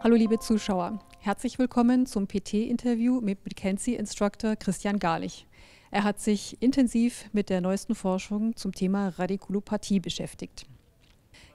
Hallo liebe Zuschauer, herzlich willkommen zum PT-Interview mit McKenzie-Instructor Christian Garlich. Er hat sich intensiv mit der neuesten Forschung zum Thema Radikulopathie beschäftigt.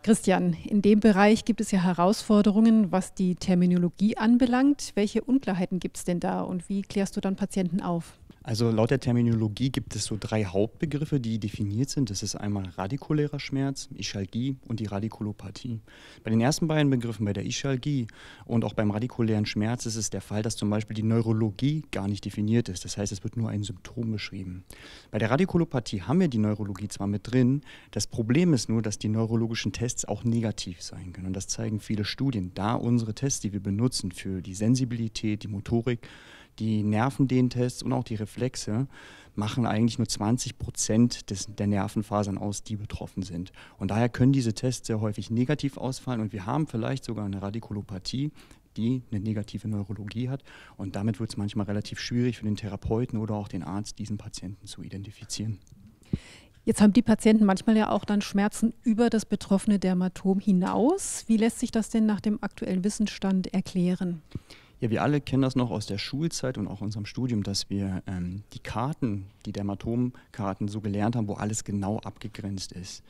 Christian, in dem Bereich gibt es ja Herausforderungen, was die Terminologie anbelangt. Welche Unklarheiten gibt es denn da und wie klärst du dann Patienten auf? Also laut der Terminologie gibt es so drei Hauptbegriffe, die definiert sind. Das ist einmal radikulärer Schmerz, Ischalgie und die Radikulopathie. Bei den ersten beiden Begriffen, bei der Ischalgie und auch beim radikulären Schmerz, ist es der Fall, dass zum Beispiel die Neurologie gar nicht definiert ist. Das heißt, es wird nur ein Symptom beschrieben. Bei der Radikulopathie haben wir die Neurologie zwar mit drin, das Problem ist nur, dass die neurologischen Tests auch negativ sein können. Und das zeigen viele Studien, da unsere Tests, die wir benutzen für die Sensibilität, die Motorik, die Nervendehntests und auch die Reflexe machen eigentlich nur 20 Prozent der Nervenfasern aus, die betroffen sind. Und daher können diese Tests sehr häufig negativ ausfallen und wir haben vielleicht sogar eine Radikulopathie, die eine negative Neurologie hat. Und damit wird es manchmal relativ schwierig für den Therapeuten oder auch den Arzt, diesen Patienten zu identifizieren. Jetzt haben die Patienten manchmal ja auch dann Schmerzen über das betroffene Dermatom hinaus. Wie lässt sich das denn nach dem aktuellen Wissensstand erklären? Ja, wir alle kennen das noch aus der Schulzeit und auch unserem Studium, dass wir ähm, die Karten, die Dermatomkarten so gelernt haben, wo alles genau abgegrenzt ist.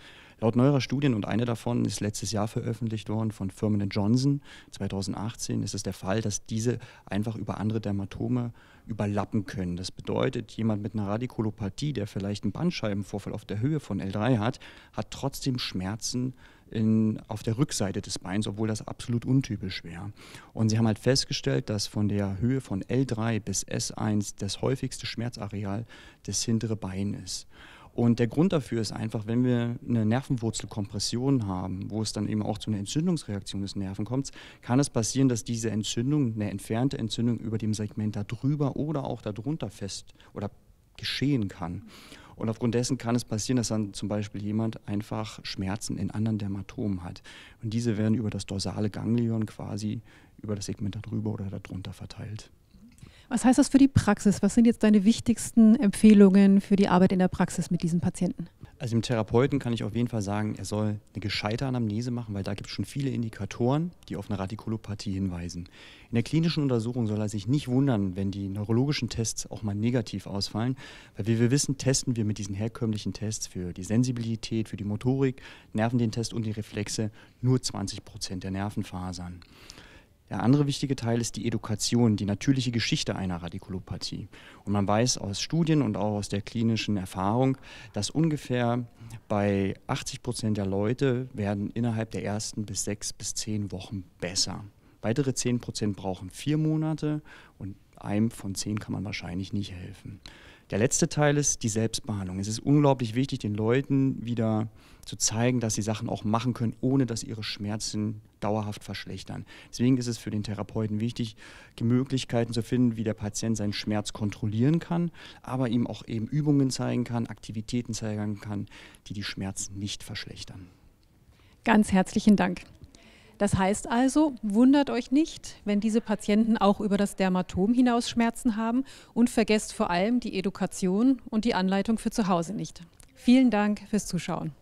Laut neuerer Studien, und eine davon ist letztes Jahr veröffentlicht worden von Firmen Johnson, 2018, ist es der Fall, dass diese einfach über andere Dermatome überlappen können. Das bedeutet, jemand mit einer Radikulopathie, der vielleicht einen Bandscheibenvorfall auf der Höhe von L3 hat, hat trotzdem Schmerzen in, auf der Rückseite des Beins, obwohl das absolut untypisch wäre. Und sie haben halt festgestellt, dass von der Höhe von L3 bis S1 das häufigste Schmerzareal das hintere Bein ist. Und der Grund dafür ist einfach, wenn wir eine Nervenwurzelkompression haben, wo es dann eben auch zu einer Entzündungsreaktion des Nerven kommt, kann es passieren, dass diese Entzündung, eine entfernte Entzündung über dem Segment darüber oder auch darunter fest oder geschehen kann. Und aufgrund dessen kann es passieren, dass dann zum Beispiel jemand einfach Schmerzen in anderen Dermatomen hat. Und diese werden über das dorsale Ganglion quasi über das Segment darüber oder darunter verteilt. Was heißt das für die Praxis? Was sind jetzt deine wichtigsten Empfehlungen für die Arbeit in der Praxis mit diesen Patienten? Also dem Therapeuten kann ich auf jeden Fall sagen, er soll eine gescheite Anamnese machen, weil da gibt es schon viele Indikatoren, die auf eine Radikulopathie hinweisen. In der klinischen Untersuchung soll er sich nicht wundern, wenn die neurologischen Tests auch mal negativ ausfallen, weil wie wir wissen, testen wir mit diesen herkömmlichen Tests für die Sensibilität, für die Motorik, Nerven und die Reflexe nur 20 Prozent der Nervenfasern. Der andere wichtige Teil ist die Education, die natürliche Geschichte einer Radikulopathie. Und man weiß aus Studien und auch aus der klinischen Erfahrung, dass ungefähr bei 80 Prozent der Leute werden innerhalb der ersten bis sechs bis zehn Wochen besser. Weitere 10 Prozent brauchen vier Monate und einem von zehn kann man wahrscheinlich nicht helfen. Der letzte Teil ist die Selbstbehandlung. Es ist unglaublich wichtig, den Leuten wieder zu zeigen, dass sie Sachen auch machen können, ohne dass ihre Schmerzen dauerhaft verschlechtern. Deswegen ist es für den Therapeuten wichtig, Möglichkeiten zu finden, wie der Patient seinen Schmerz kontrollieren kann, aber ihm auch eben Übungen zeigen kann, Aktivitäten zeigen kann, die die Schmerzen nicht verschlechtern. Ganz herzlichen Dank. Das heißt also, wundert euch nicht, wenn diese Patienten auch über das Dermatom hinaus Schmerzen haben und vergesst vor allem die Education und die Anleitung für zu Hause nicht. Vielen Dank fürs Zuschauen.